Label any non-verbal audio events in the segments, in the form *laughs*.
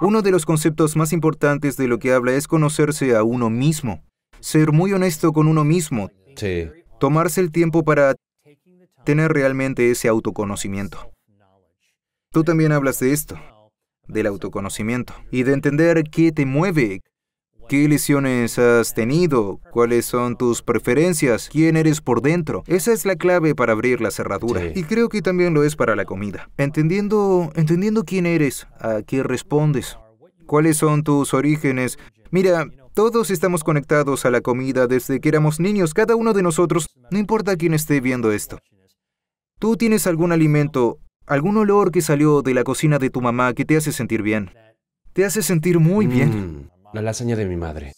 Uno de los conceptos más importantes de lo que habla es conocerse a uno mismo, ser muy honesto con uno mismo, tomarse el tiempo para tener realmente ese autoconocimiento. Tú también hablas de esto, del autoconocimiento, y de entender qué te mueve, ¿Qué lesiones has tenido? ¿Cuáles son tus preferencias? ¿Quién eres por dentro? Esa es la clave para abrir la cerradura. Y creo que también lo es para la comida. Entendiendo, entendiendo quién eres, a qué respondes, cuáles son tus orígenes. Mira, todos estamos conectados a la comida desde que éramos niños, cada uno de nosotros, no importa quién esté viendo esto. Tú tienes algún alimento, algún olor que salió de la cocina de tu mamá que te hace sentir bien. Te hace sentir muy bien. Mm. La lasaña de mi madre.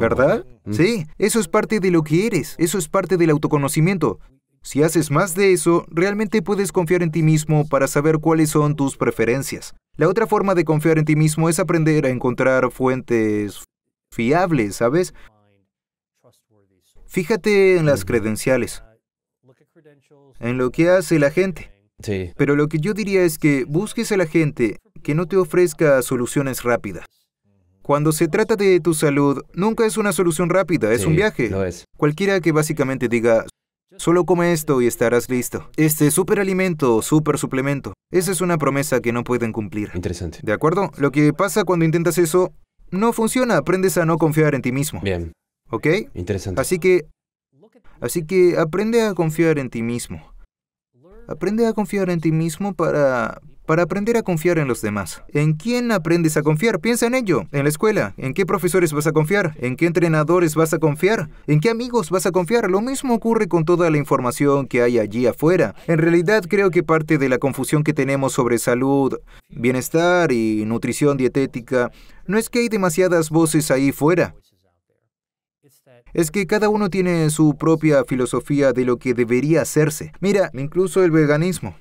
¿Verdad? Sí, eso es parte de lo que eres, eso es parte del autoconocimiento. Si haces más de eso, realmente puedes confiar en ti mismo para saber cuáles son tus preferencias. La otra forma de confiar en ti mismo es aprender a encontrar fuentes fiables, ¿sabes? Fíjate en las credenciales, en lo que hace la gente. Sí. Pero lo que yo diría es que busques a la gente que no te ofrezca soluciones rápidas. Cuando se trata de tu salud, nunca es una solución rápida, es un viaje. es. Cualquiera que básicamente diga, solo come esto y estarás listo. Este superalimento o super suplemento. Esa es una promesa que no pueden cumplir. Interesante. ¿De acuerdo? Lo que pasa cuando intentas eso, no funciona. Aprendes a no confiar en ti mismo. Bien. ¿Ok? Interesante. Así que... Así que aprende a confiar en ti mismo. Aprende a confiar en ti mismo para para aprender a confiar en los demás. ¿En quién aprendes a confiar? Piensa en ello. En la escuela, ¿en qué profesores vas a confiar? ¿En qué entrenadores vas a confiar? ¿En qué amigos vas a confiar? Lo mismo ocurre con toda la información que hay allí afuera. En realidad creo que parte de la confusión que tenemos sobre salud, bienestar y nutrición dietética no es que hay demasiadas voces ahí fuera es que cada uno tiene su propia filosofía de lo que debería hacerse. Mira, incluso el veganismo.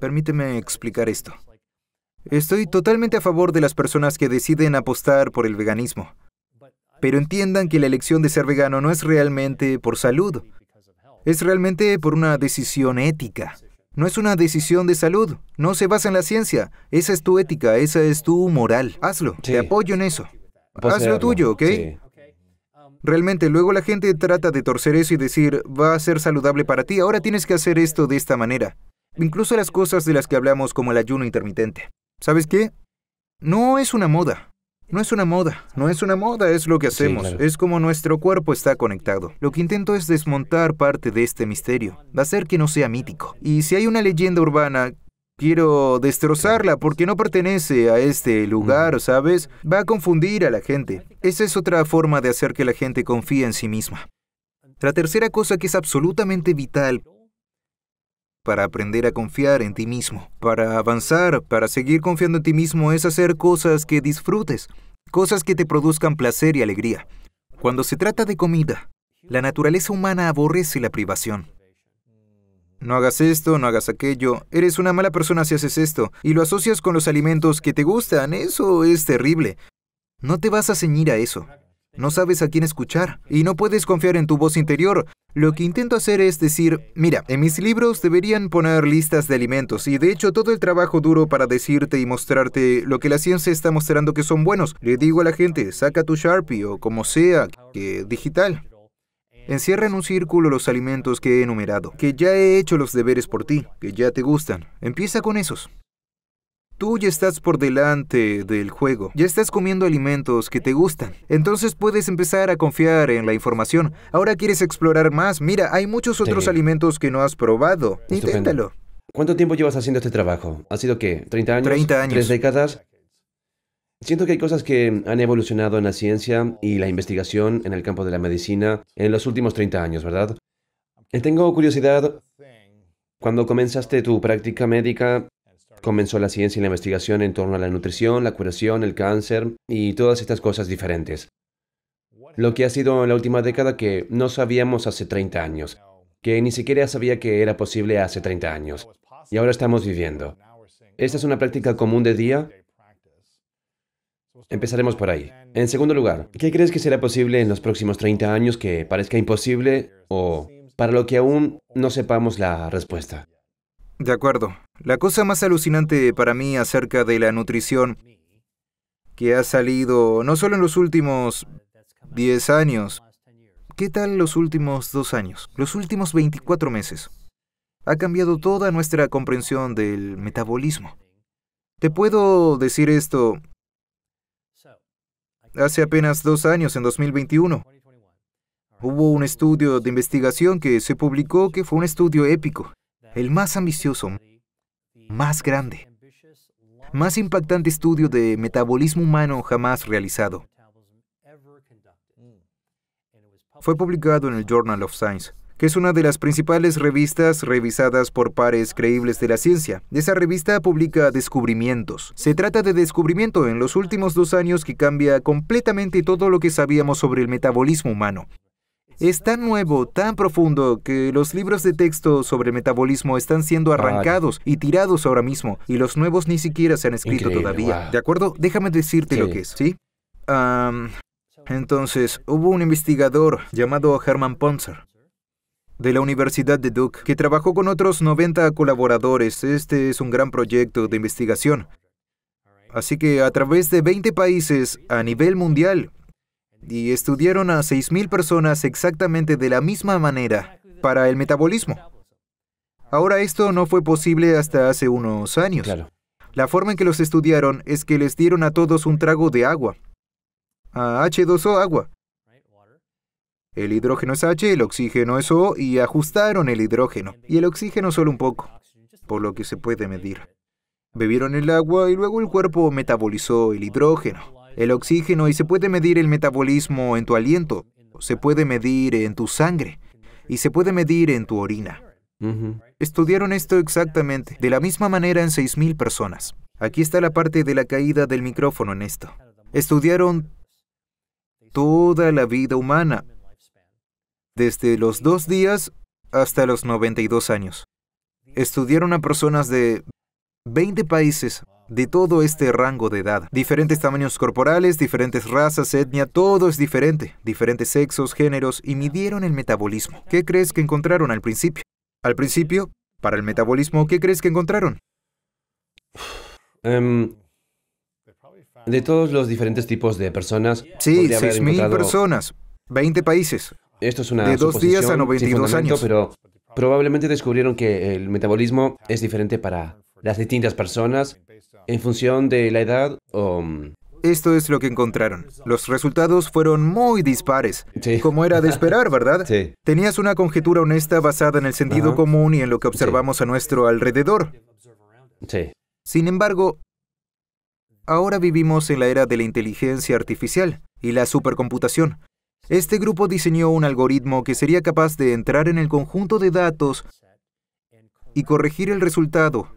Permíteme explicar esto. Estoy totalmente a favor de las personas que deciden apostar por el veganismo, pero entiendan que la elección de ser vegano no es realmente por salud, es realmente por una decisión ética. No es una decisión de salud, no se basa en la ciencia, esa es tu ética, esa es tu moral. Hazlo, te apoyo en eso. Hazlo lo tuyo, ¿ok? Realmente, luego la gente trata de torcer eso y decir, va a ser saludable para ti, ahora tienes que hacer esto de esta manera. Incluso las cosas de las que hablamos como el ayuno intermitente. ¿Sabes qué? No es una moda. No es una moda, no es una moda, es lo que hacemos, es como nuestro cuerpo está conectado. Lo que intento es desmontar parte de este misterio, hacer que no sea mítico. Y si hay una leyenda urbana, quiero destrozarla porque no pertenece a este lugar, ¿sabes? Va a confundir a la gente. Esa es otra forma de hacer que la gente confíe en sí misma. La tercera cosa que es absolutamente vital para aprender a confiar en ti mismo, para avanzar, para seguir confiando en ti mismo es hacer cosas que disfrutes, cosas que te produzcan placer y alegría. Cuando se trata de comida, la naturaleza humana aborrece la privación. No hagas esto, no hagas aquello, eres una mala persona si haces esto, y lo asocias con los alimentos que te gustan, eso es terrible. No te vas a ceñir a eso no sabes a quién escuchar y no puedes confiar en tu voz interior. Lo que intento hacer es decir, mira, en mis libros deberían poner listas de alimentos y de hecho todo el trabajo duro para decirte y mostrarte lo que la ciencia está mostrando que son buenos. Le digo a la gente, saca tu Sharpie o como sea, que digital. Encierra en un círculo los alimentos que he enumerado, que ya he hecho los deberes por ti, que ya te gustan. Empieza con esos. Tú ya estás por delante del juego, ya estás comiendo alimentos que te gustan, entonces puedes empezar a confiar en la información. Ahora quieres explorar más, mira, hay muchos otros alimentos que no has probado, inténtalo. ¿Cuánto tiempo llevas haciendo este trabajo? ¿Ha sido qué? ¿30 años? 30 años. ¿Tres décadas? Siento que hay cosas que han evolucionado en la ciencia y la investigación en el campo de la medicina en los últimos 30 años, ¿verdad? Eh, tengo curiosidad, cuando comenzaste tu práctica médica, Comenzó la ciencia y la investigación en torno a la nutrición, la curación, el cáncer y todas estas cosas diferentes. Lo que ha sido en la última década que no sabíamos hace 30 años, que ni siquiera sabía que era posible hace 30 años. Y ahora estamos viviendo. Esta es una práctica común de día. Empezaremos por ahí. En segundo lugar, ¿qué crees que será posible en los próximos 30 años que parezca imposible o para lo que aún no sepamos la respuesta? De acuerdo. La cosa más alucinante para mí acerca de la nutrición que ha salido no solo en los últimos 10 años, ¿qué tal los últimos dos años? Los últimos 24 meses. Ha cambiado toda nuestra comprensión del metabolismo. Te puedo decir esto hace apenas dos años, en 2021. Hubo un estudio de investigación que se publicó que fue un estudio épico el más ambicioso, más grande, más impactante estudio de metabolismo humano jamás realizado. Fue publicado en el Journal of Science, que es una de las principales revistas revisadas por pares creíbles de la ciencia. Esa revista publica descubrimientos. Se trata de descubrimiento en los últimos dos años que cambia completamente todo lo que sabíamos sobre el metabolismo humano es tan nuevo, tan profundo, que los libros de texto sobre metabolismo están siendo arrancados y tirados ahora mismo, y los nuevos ni siquiera se han escrito todavía. ¿De acuerdo? Déjame decirte lo que es, ¿sí? entonces, hubo un investigador llamado Herman Ponzer de la Universidad de Duke, que trabajó con otros 90 colaboradores. Este es un gran proyecto de investigación. Así que a través de 20 países a nivel mundial, y estudiaron a 6.000 personas exactamente de la misma manera para el metabolismo. Ahora esto no fue posible hasta hace unos años. La forma en que los estudiaron es que les dieron a todos un trago de agua. A H2O agua. El hidrógeno es H, el oxígeno es O y ajustaron el hidrógeno y el oxígeno solo un poco, por lo que se puede medir. Bebieron el agua y luego el cuerpo metabolizó el hidrógeno el oxígeno y se puede medir el metabolismo en tu aliento, se puede medir en tu sangre y se puede medir en tu orina. Estudiaron esto exactamente, de la misma manera en 6.000 personas. Aquí está la parte de la caída del micrófono en esto. Estudiaron toda la vida humana, desde los dos días hasta los 92 años. Estudiaron a personas de 20 países de todo este rango de edad. Diferentes tamaños corporales, diferentes razas, etnia, todo es diferente. Diferentes sexos, géneros y midieron el metabolismo. ¿Qué crees que encontraron al principio? Al principio, para el metabolismo, ¿qué crees que encontraron? Em, de todos los diferentes tipos de personas. Sí, 6.000 personas, 20 países. Esto es una De dos días a 92 años. Pero probablemente descubrieron que el metabolismo es diferente para las distintas personas en función de la edad o... Mm, Esto es lo que encontraron. Los resultados fueron muy dispares, como era de esperar, ¿verdad? *laughs* Tenías una conjetura honesta basada en el sentido común y en lo que observamos a nuestro alrededor. Sin embargo, ahora vivimos en la era de la inteligencia artificial y la supercomputación. Este grupo diseñó un algoritmo que sería capaz de entrar en el conjunto de datos y corregir el resultado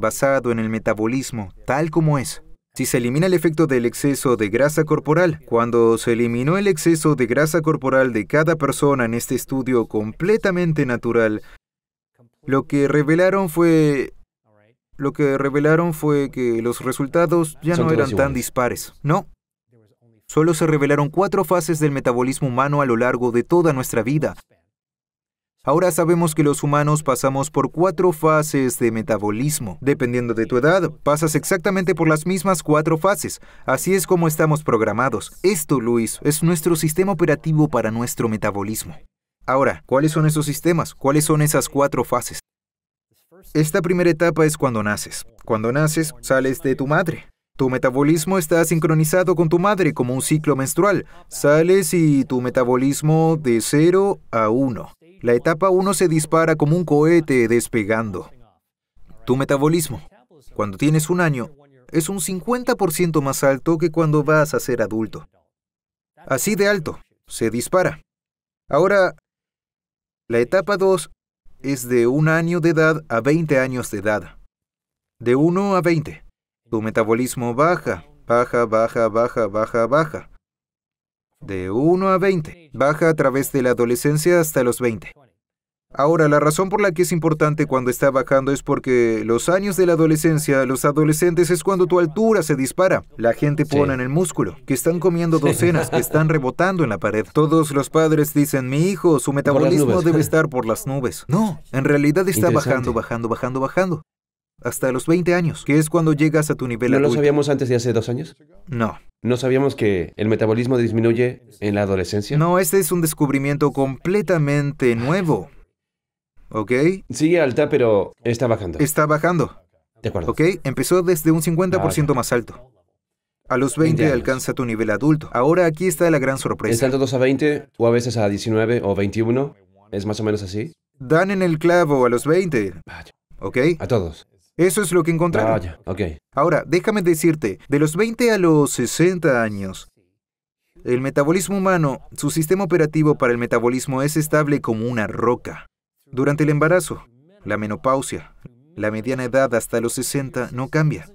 basado en el metabolismo, tal como es. Si se elimina el efecto del exceso de grasa corporal, cuando se eliminó el exceso de grasa corporal de cada persona en este estudio completamente natural, lo que revelaron fue lo que revelaron fue que los resultados ya no eran tan dispares. No. Solo se revelaron cuatro fases del metabolismo humano a lo largo de toda nuestra vida, Ahora sabemos que los humanos pasamos por cuatro fases de metabolismo. Dependiendo de tu edad, pasas exactamente por las mismas cuatro fases. Así es como estamos programados. Esto, Luis, es nuestro sistema operativo para nuestro metabolismo. Ahora, ¿cuáles son esos sistemas? ¿Cuáles son esas cuatro fases? Esta primera etapa es cuando naces. Cuando naces, sales de tu madre. Tu metabolismo está sincronizado con tu madre como un ciclo menstrual. Sales y tu metabolismo de 0 a 1. La etapa 1 se dispara como un cohete despegando. Tu metabolismo, cuando tienes un año, es un 50% más alto que cuando vas a ser adulto. Así de alto, se dispara. Ahora, la etapa 2 es de un año de edad a 20 años de edad. De 1 a 20. Tu metabolismo baja, baja, baja, baja, baja, baja de 1 a 20. Baja a través de la adolescencia hasta los 20. Ahora, la razón por la que es importante cuando está bajando es porque los años de la adolescencia, los adolescentes es cuando tu altura se dispara. La gente pone en el músculo, que están comiendo docenas, que están rebotando en la pared. Todos los padres dicen, mi hijo, su metabolismo debe *laughs* estar por las nubes. No, en realidad está bajando, bajando, bajando, bajando. Hasta los 20 años, que es cuando llegas a tu nivel ¿No lo sabíamos antes de hace dos años? No. ¿No sabíamos que el metabolismo disminuye en la adolescencia? No, este es un descubrimiento completamente nuevo. ¿Ok? Sigue alta, pero está bajando. Está bajando. De acuerdo. ¿Ok? Empezó desde un 50% ah, más alto. A los 20 alcanza tu nivel adulto. Ahora aquí está la gran sorpresa. ¿Es alto 2 a 20, o a veces a 19 o 21, es más o menos así. Dan en el clavo a los 20. ¿Ok? A todos. Eso es lo que encontraron. Ahora, déjame decirte, de los 20 a los 60 años, el metabolismo humano, su sistema operativo para el metabolismo es estable como una roca. Durante el embarazo, la menopausia, la mediana edad hasta los 60 no cambia.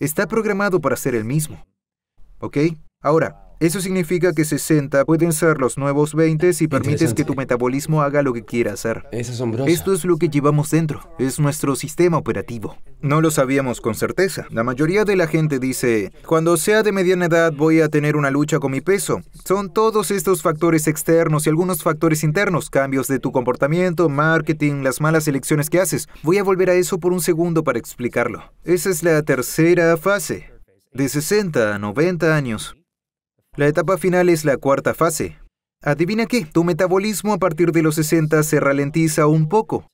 Está programado para ser el mismo. ¿Ok? Ahora, eso significa que 60 pueden ser los nuevos 20 si permites que tu metabolismo haga lo que quiera hacer. Es asombroso. Esto es lo que llevamos dentro, es nuestro sistema operativo. No lo sabíamos con certeza. La mayoría de la gente dice, cuando sea de mediana edad voy a tener una lucha con mi peso. Son todos estos factores externos y algunos factores internos, cambios de tu comportamiento, marketing, las malas elecciones que haces. Voy a volver a eso por un segundo para explicarlo. Esa es la tercera fase. De 60 a 90 años, la etapa final es la cuarta fase. Adivina qué, tu metabolismo a partir de los 60 se ralentiza un poco.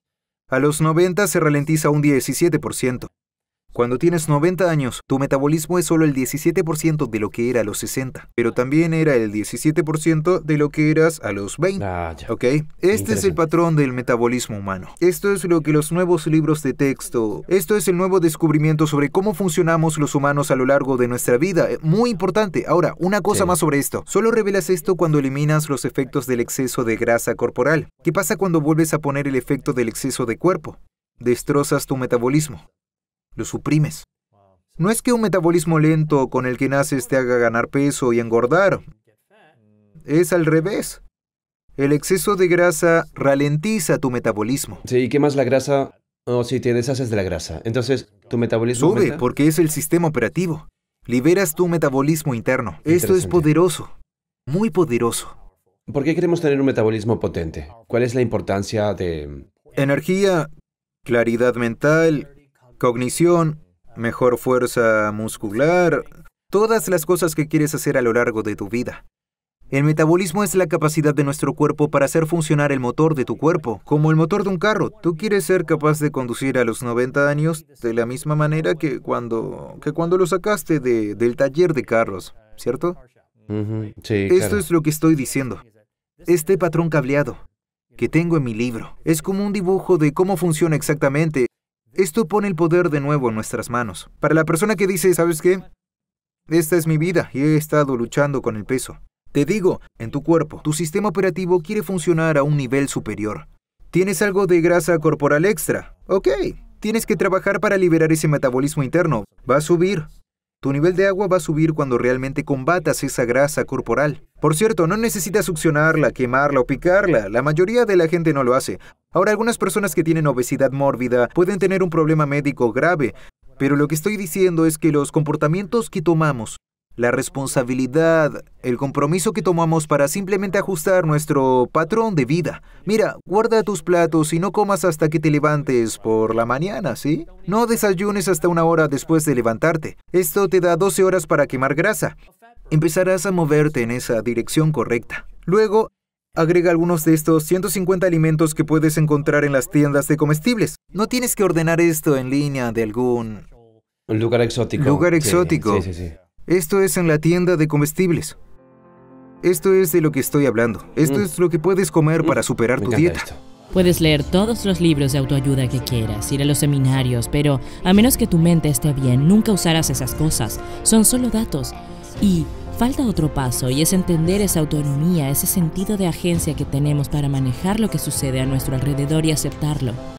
A los 90 se ralentiza un 17%. Cuando tienes 90 años, tu metabolismo es solo el 17% de lo que era a los 60, pero también era el 17% de lo que eras a los 20. Ah, ¿Ok? Este es el patrón del metabolismo humano. Esto es lo que los nuevos libros de texto, esto es el nuevo descubrimiento sobre cómo funcionamos los humanos a lo largo de nuestra vida. Eh, muy importante. Ahora, una cosa más sobre esto. Solo revelas esto cuando eliminas los efectos del exceso de grasa corporal. ¿Qué pasa cuando vuelves a poner el efecto del exceso de cuerpo? Destrozas tu metabolismo lo suprimes. No es que un metabolismo lento con el que naces te haga ganar peso y engordar. Es al revés. El exceso de grasa ralentiza tu metabolismo. Sí, ¿qué más la grasa? o oh, si te deshaces de la grasa. Entonces, tu metabolismo. Sube, porque es el sistema operativo. Liberas tu metabolismo interno. Esto es poderoso. Muy poderoso. ¿Por qué queremos tener un metabolismo potente? ¿Cuál es la importancia de. Energía, claridad mental, cognición, mejor fuerza muscular, todas las cosas que quieres hacer a lo largo de tu vida. El metabolismo es la capacidad de nuestro cuerpo para hacer funcionar el motor de tu cuerpo, como el motor de un carro. Tú quieres ser capaz de conducir a los 90 años de la misma manera que cuando, que cuando lo sacaste del taller de carros, ¿cierto? sí, Esto es lo que estoy diciendo. Este patrón cableado que tengo en mi libro es como un dibujo de cómo funciona exactamente esto pone el poder de nuevo en nuestras manos. Para la persona que dice, ¿sabes qué? Esta es mi vida y he estado luchando con el peso. Te digo, en tu cuerpo, tu sistema operativo quiere funcionar a un nivel superior. Tienes algo de grasa corporal extra. Ok, tienes que trabajar para liberar ese metabolismo interno. Va a subir. Tu nivel de agua va a subir cuando realmente combatas esa grasa corporal. Por cierto, no necesitas succionarla, quemarla o picarla. La mayoría de la gente no lo hace. Ahora, algunas personas que tienen obesidad mórbida pueden tener un problema médico grave, pero lo que estoy diciendo es que los comportamientos que tomamos, la responsabilidad, el compromiso que tomamos para simplemente ajustar nuestro patrón de vida. Mira, guarda tus platos y no comas hasta que te levantes por la mañana, ¿sí? No desayunes hasta una hora después de levantarte. Esto te da 12 horas para quemar grasa. Empezarás a moverte en esa dirección correcta. Luego, Agrega algunos de estos 150 alimentos que puedes encontrar en las tiendas de comestibles. No tienes que ordenar esto en línea de algún... lugar exótico. Lugar exótico. esto es en la tienda de comestibles. Esto es de lo que estoy hablando. Esto mm. es lo que puedes comer mm. para superar tu dieta. Puedes leer todos los libros de autoayuda que quieras, ir a los seminarios, pero a menos que tu mente esté bien, nunca usarás esas cosas. Son solo datos. Y Falta otro paso y es entender esa autonomía, ese sentido de agencia que tenemos para manejar lo que sucede a nuestro alrededor y aceptarlo.